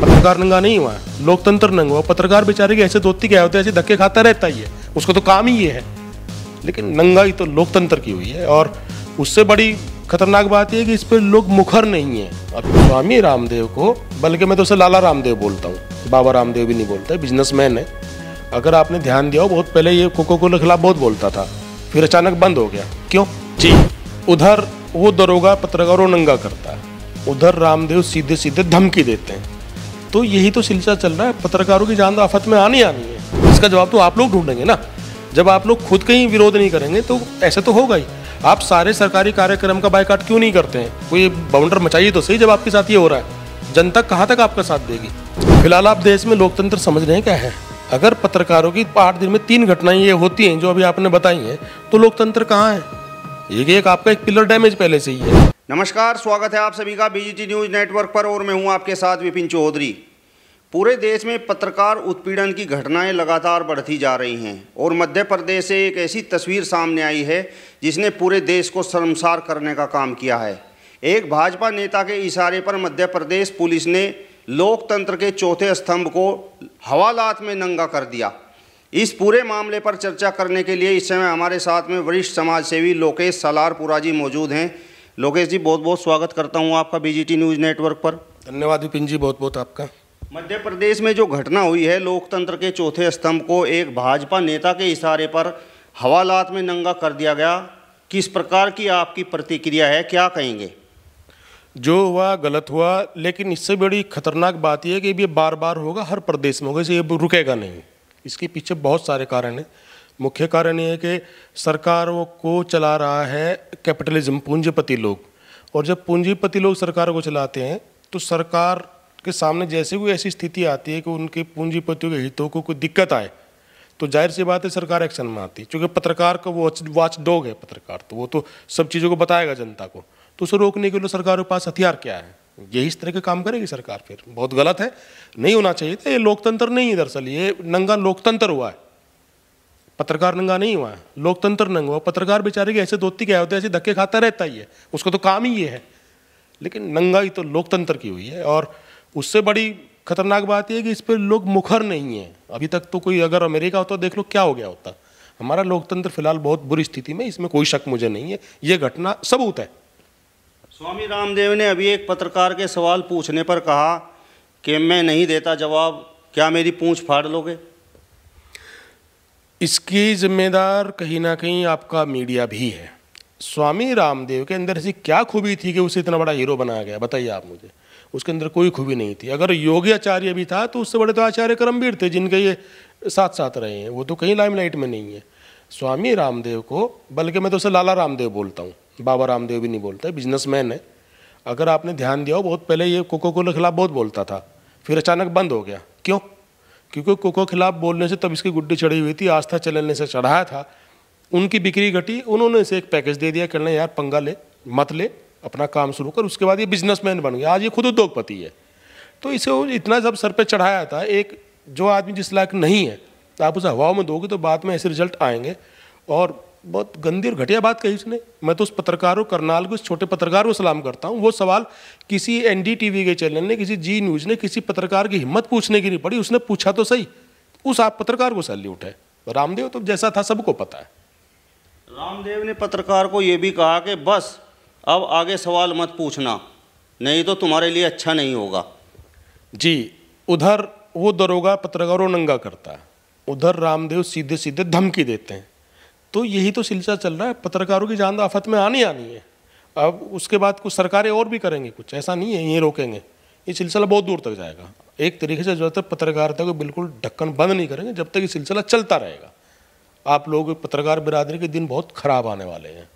पत्रकार नंगा नहीं हुआ है लोकतंत्र नंगा हुआ पत्रकार बेचारे के ऐसे धोती क्या होते हैं ऐसे धक्के खाता रहता ही है उसका तो काम ही ये है लेकिन नंगाई तो लोकतंत्र की हुई है और उससे बड़ी खतरनाक बात यह कि इस पर लोग मुखर नहीं है अब स्वामी रामदेव को बल्कि मैं तो उसे लाला रामदेव बोलता हूँ बाबा रामदेव भी नहीं बोलता बिजनेसमैन है अगर आपने ध्यान दिया हो बहुत पहले ये कोको को खिलाफ बहुत बोलता था फिर अचानक बंद हो गया क्यों जी उधर वो दरोगा पत्रकारों नंगा करता है उधर रामदेव सीधे सीधे धमकी देते हैं तो यही तो सिलसिला चल रहा है पत्रकारों की जान तो आफत में आनी आनी है इसका जवाब तो आप लोग ढूंढेंगे ना जब आप लोग खुद कहीं विरोध नहीं करेंगे तो ऐसा तो होगा ही आप सारे सरकारी कार्यक्रम का बायकाट क्यों नहीं करते हैं कोई बाउंडर मचाइए तो सही जब आपके साथ ये हो रहा है जनता कहाँ तक आपका साथ देगी फिलहाल आप देश में लोकतंत्र समझ रहे हैं क्या है अगर पत्रकारों की आठ दिन में तीन घटनाएं ये होती हैं जो अभी आपने बताई हैं तो लोकतंत्र कहाँ है ये एक आपका एक पिलर डैमेज पहले से ही है नमस्कार स्वागत है आप सभी का बीजेटी न्यूज नेटवर्क पर और मैं हूँ आपके साथ विपिन चौधरी पूरे देश में पत्रकार उत्पीड़न की घटनाएं लगातार बढ़ती जा रही हैं और मध्य प्रदेश से एक ऐसी तस्वीर सामने आई है जिसने पूरे देश को शर्मसार करने का काम किया है एक भाजपा नेता के इशारे पर मध्य प्रदेश पुलिस ने लोकतंत्र के चौथे स्तंभ को हवालात में नंगा कर दिया इस पूरे मामले पर चर्चा करने के लिए इस समय हमारे साथ में वरिष्ठ समाजसेवी लोकेश सलारपुरा जी मौजूद हैं लोकेश जी बहुत बहुत स्वागत करता हूँ आपका बीजीटी न्यूज़ नेटवर्क पर धन्यवाद विपिन जी बहुत बहुत आपका मध्य प्रदेश में जो घटना हुई है लोकतंत्र के चौथे स्तंभ को एक भाजपा नेता के इशारे पर हवालात में नंगा कर दिया गया किस प्रकार की आपकी प्रतिक्रिया है क्या कहेंगे जो हुआ गलत हुआ लेकिन इससे बड़ी खतरनाक बात यह है कि ये बार बार होगा हर प्रदेश में होगा इसे ये रुकेगा नहीं इसके पीछे बहुत सारे कारण हैं मुख्य कारण ये है कि सरकारों को चला रहा है कैपिटलिज्म पूंजीपति लोग और जब पूंजीपति लोग सरकार को चलाते हैं तो सरकार के सामने जैसे कोई ऐसी स्थिति आती है कि उनके पूंजीपतियों के हितों को कोई दिक्कत आए तो जाहिर सी बात है सरकार एक्शन में आती है चूँकि पत्रकार का वो वाच डॉग है पत्रकार तो वो तो सब चीज़ों को बताएगा जनता को तो उसे रोकने के लिए सरकार के पास हथियार क्या है यही इस तरह के काम करेगी सरकार फिर बहुत गलत है नहीं होना चाहिए था ये लोकतंत्र नहीं है दरअसल ये नंगा लोकतंत्र हुआ है पत्रकार नंगा नहीं हुआ है लोकतंत्र नंगा हुआ पत्रकार बेचारे की ऐसे दोती क्या होते हैं ऐसे धक्के खाता रहता ही है उसका तो काम ही ये है लेकिन नंगाई तो लोकतंत्र की हुई है और उससे बड़ी खतरनाक बात यह कि इस पर लोग मुखर नहीं हैं अभी तक तो कोई अगर अमेरिका होता देख लो क्या हो गया होता हमारा लोकतंत्र फिलहाल बहुत बुरी स्थिति में इसमें कोई शक मुझे नहीं है ये घटना सबूत है स्वामी रामदेव ने अभी एक पत्रकार के सवाल पूछने पर कहा कि मैं नहीं देता जवाब क्या मेरी पूंछ फाड़ लोगे इसकी जिम्मेदार कहीं ना कहीं आपका मीडिया भी है स्वामी रामदेव के अंदर ऐसी क्या खूबी थी कि उसे इतना बड़ा हीरो बनाया गया बताइए आप मुझे उसके अंदर कोई खूबी नहीं थी अगर योगी आचार्य भी था तो उससे बड़े तो आचार्य करमवीर थे जिनके ये साथ साथ रहे हैं वो तो कहीं लाइमलाइट में नहीं है स्वामी रामदेव को बल्कि मैं तो उसे लाला रामदेव बोलता हूँ बाबा रामदेव भी नहीं बोलता मैन है अगर आपने ध्यान दिया हो बहुत पहले ये कोको कोला खिलाफ बहुत बोलता था फिर अचानक बंद हो गया क्यों क्योंकि कोको खिलाफ बोलने से तब इसकी गुड्डी चढ़ी हुई थी आस्था चलने से चढ़ाया था उनकी बिक्री घटी उन्होंने इसे एक पैकेज दे दिया कहना यार पंगा ले मत ले अपना काम शुरू कर उसके बाद ये बिजनेसमैन बन गया आज ये खुद उद्योगपति है तो इसे इतना जब सर पे चढ़ाया था एक जो आदमी जिस लायक नहीं है तो आप उसे हवाओं में दोगे तो बाद में ऐसे रिजल्ट आएंगे और बहुत गंदी और घटिया बात कही उसने मैं तो उस पत्रकारों करनाल को उस छोटे पत्रकार को सलाम करता हूँ वो सवाल किसी एन के चैनल ने किसी जी न्यूज़ ने किसी पत्रकार की हिम्मत पूछने की नहीं पड़ी उसने पूछा तो सही उस आप पत्रकार को सैल्यूट है रामदेव तो जैसा था सबको पता है रामदेव ने पत्रकार को ये भी कहा कि बस अब आगे सवाल मत पूछना नहीं तो तुम्हारे लिए अच्छा नहीं होगा जी उधर वो दरोगा पत्रकारों नंगा करता है उधर रामदेव सीधे सीधे धमकी देते हैं तो यही तो सिलसिला चल रहा है पत्रकारों की जान आफत में आनी आनी है अब उसके बाद कुछ सरकारें और भी करेंगी कुछ ऐसा नहीं है ये रोकेंगे ये सिलसिला बहुत दूर तक जाएगा एक तरीके से जब तक पत्रकारिता को बिल्कुल ढक्कन बंद नहीं करेंगे जब तक ये सिलसिला चलता रहेगा आप लोग पत्रकार बिरादरी के दिन बहुत ख़राब आने वाले हैं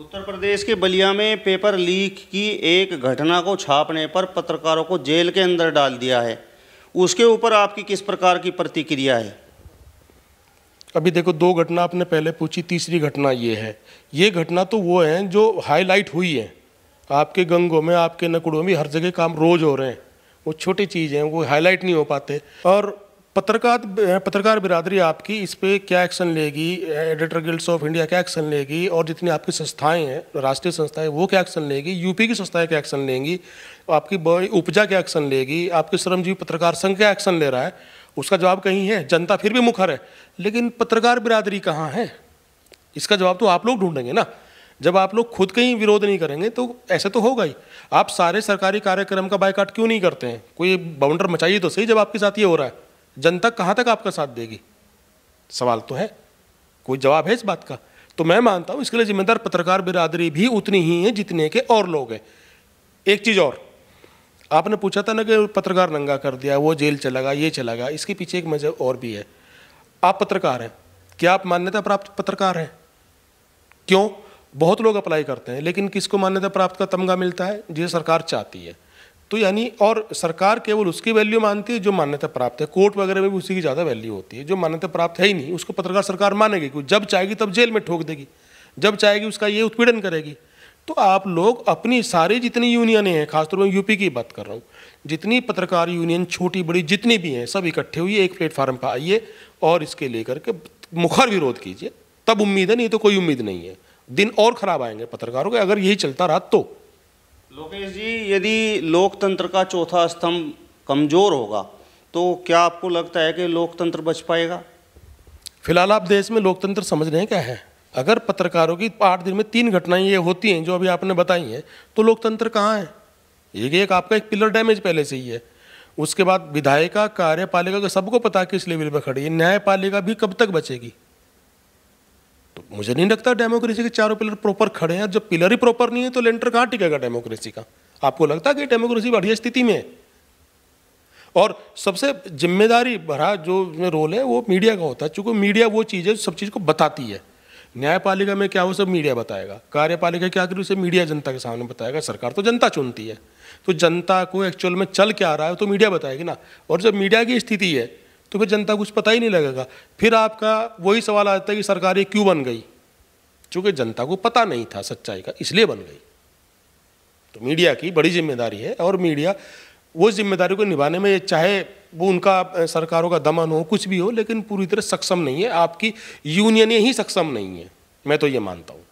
उत्तर प्रदेश के बलिया में पेपर लीक की एक घटना को छापने पर पत्रकारों को जेल के अंदर डाल दिया है उसके ऊपर आपकी किस प्रकार की प्रतिक्रिया है अभी देखो दो घटना आपने पहले पूछी तीसरी घटना ये है ये घटना तो वो है जो हाईलाइट हुई है आपके गंगों में आपके नकुड़ों में हर जगह काम रोज़ हो रहे हैं वो छोटी चीज़ हैं वो हाईलाइट नहीं हो पाते और पत्रकार पत्रकार बिरादरी आपकी इस पर क्या एक्शन लेगी एडिटर गिल्ड्स ऑफ इंडिया क्या एक्शन लेगी और जितनी आपकी संस्थाएं हैं राष्ट्रीय संस्थाएं वो क्या एक्शन लेगी यूपी की संस्थाएं क्या एक्शन लेंगी आपकी उपजा क्या एक्शन लेगी आपके श्रमजीवी पत्रकार संघ क्या एक्शन ले रहा है उसका जवाब कहीं है जनता फिर भी मुखर है लेकिन पत्रकार बिरादरी कहाँ है इसका जवाब तो आप लोग ढूंढेंगे ना जब आप लोग खुद कहीं विरोध नहीं करेंगे तो ऐसा तो होगा ही आप सारे सरकारी कार्यक्रम का बायकाट क्यों नहीं करते हैं कोई बाउंडर मचाइए तो सही जब आपके साथ ये हो रहा है जनता कहाँ तक आपका साथ देगी सवाल तो है कोई जवाब है इस बात का तो मैं मानता हूँ इसके लिए जिम्मेदार पत्रकार बिरादरी भी उतनी ही है जितने के और लोग हैं एक चीज़ और आपने पूछा था ना कि पत्रकार नंगा कर दिया वो जेल चला गया ये चला गया इसके पीछे एक मजहब और भी है आप पत्रकार हैं क्या आप मान्यता प्राप्त पत्रकार हैं क्यों बहुत लोग अप्लाई करते हैं लेकिन किसको मान्यता प्राप्त का तमगा मिलता है जिसे सरकार चाहती है तो यानी और सरकार केवल उसकी वैल्यू मानती है जो मान्यता प्राप्त है कोर्ट वगैरह में भी उसी की ज़्यादा वैल्यू होती है जो मान्यता प्राप्त है ही नहीं उसको पत्रकार सरकार मानेगी क्योंकि जब चाहेगी तब जेल में ठोक देगी जब चाहेगी उसका ये उत्पीड़न करेगी तो आप लोग अपनी सारी जितनी यूनियनें हैं खासतौर पर यूपी की बात कर रहा हूँ जितनी पत्रकार यूनियन छोटी बड़ी जितनी भी हैं सब इकट्ठे हुई एक प्लेटफार्म पर आइए और इसके लेकर के मुखर विरोध कीजिए तब उम्मीद है नहीं तो कोई उम्मीद नहीं है दिन और ख़राब आएंगे पत्रकारों के अगर यही चलता रहा तो लोकेश जी यदि लोकतंत्र का चौथा स्तंभ कमज़ोर होगा तो क्या आपको लगता है कि लोकतंत्र बच पाएगा फिलहाल आप देश में लोकतंत्र समझ रहे हैं क्या है अगर पत्रकारों की आठ दिन में तीन घटनाएं ये होती हैं जो अभी आपने बताई हैं तो लोकतंत्र कहाँ है एक एक आपका एक पिलर डैमेज पहले से ही है उसके बाद विधायिका कार्यपालिका का सबको पता किस लेवल पर खड़ी है न्यायपालिका भी कब तक बचेगी मुझे नहीं लगता डेमोक्रेसी के चारों पिलर प्रॉपर खड़े हैं जब पिलर ही प्रॉपर नहीं है तो लेंटर कहाँ टिकेगा डेमोक्रेसी का आपको लगता है कि डेमोक्रेसी बढ़िया स्थिति में है और सबसे जिम्मेदारी भरा जो रोल है वो मीडिया का होता है चूंकि मीडिया वो चीज़ है सब चीज़ को बताती है न्यायपालिका में क्या वो सब मीडिया बताएगा कार्यपालिका क्या करी उसे मीडिया जनता के सामने बताएगा सरकार तो जनता चुनती है तो जनता को एक्चुअल में चल क्या रहा है तो मीडिया बताएगी ना और जब मीडिया की स्थिति है तो फिर जनता को कुछ पता ही नहीं लगेगा फिर आपका वही सवाल आता है कि सरकार ये क्यों बन गई चूँकि जनता को पता नहीं था सच्चाई का इसलिए बन गई तो मीडिया की बड़ी जिम्मेदारी है और मीडिया वो जिम्मेदारी को निभाने में चाहे वो उनका सरकारों का दमन हो कुछ भी हो लेकिन पूरी तरह सक्षम नहीं है आपकी यूनियन ही सक्षम नहीं है मैं तो ये मानता हूँ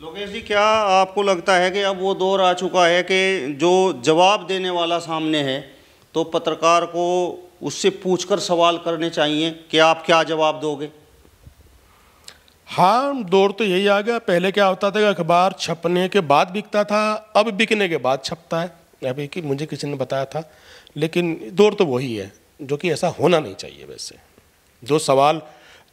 लोकेश जी क्या आपको लगता है कि अब वो दौर आ चुका है कि जो जवाब देने वाला सामने है तो पत्रकार को उससे पूछकर सवाल करने चाहिए कि आप क्या जवाब दोगे हाँ दौर तो यही आ गया पहले क्या होता था कि अखबार छपने के बाद बिकता था अब बिकने के बाद छपता है अभी कि मुझे किसी ने बताया था लेकिन दौर तो वही है जो कि ऐसा होना नहीं चाहिए वैसे जो सवाल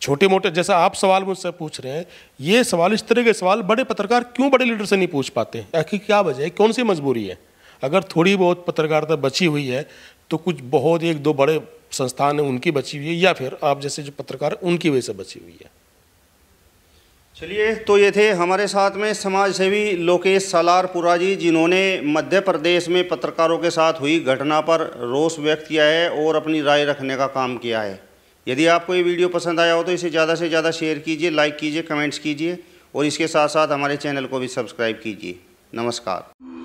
छोटे मोटे जैसा आप सवाल मुझसे पूछ रहे हैं ये सवाल इस तरह के सवाल बड़े पत्रकार क्यों बड़े लीडर से नहीं पूछ पाते आखिर क्या वजह है कौन सी मजबूरी है अगर थोड़ी बहुत पत्रकारिता बची हुई है तो कुछ बहुत एक दो बड़े संस्थान हैं उनकी बची हुई है या फिर आप जैसे जो पत्रकार उनकी वजह से बची हुई है चलिए तो ये थे हमारे साथ में समाज सेवी लोकेश सालारपुरा जी जिन्होंने मध्य प्रदेश में पत्रकारों के साथ हुई घटना पर रोष व्यक्त किया है और अपनी राय रखने का काम किया है यदि आपको ये वीडियो पसंद आया हो तो इसे ज़्यादा से ज़्यादा शेयर कीजिए लाइक कीजिए कमेंट्स कीजिए और इसके साथ साथ हमारे चैनल को भी सब्सक्राइब कीजिए नमस्कार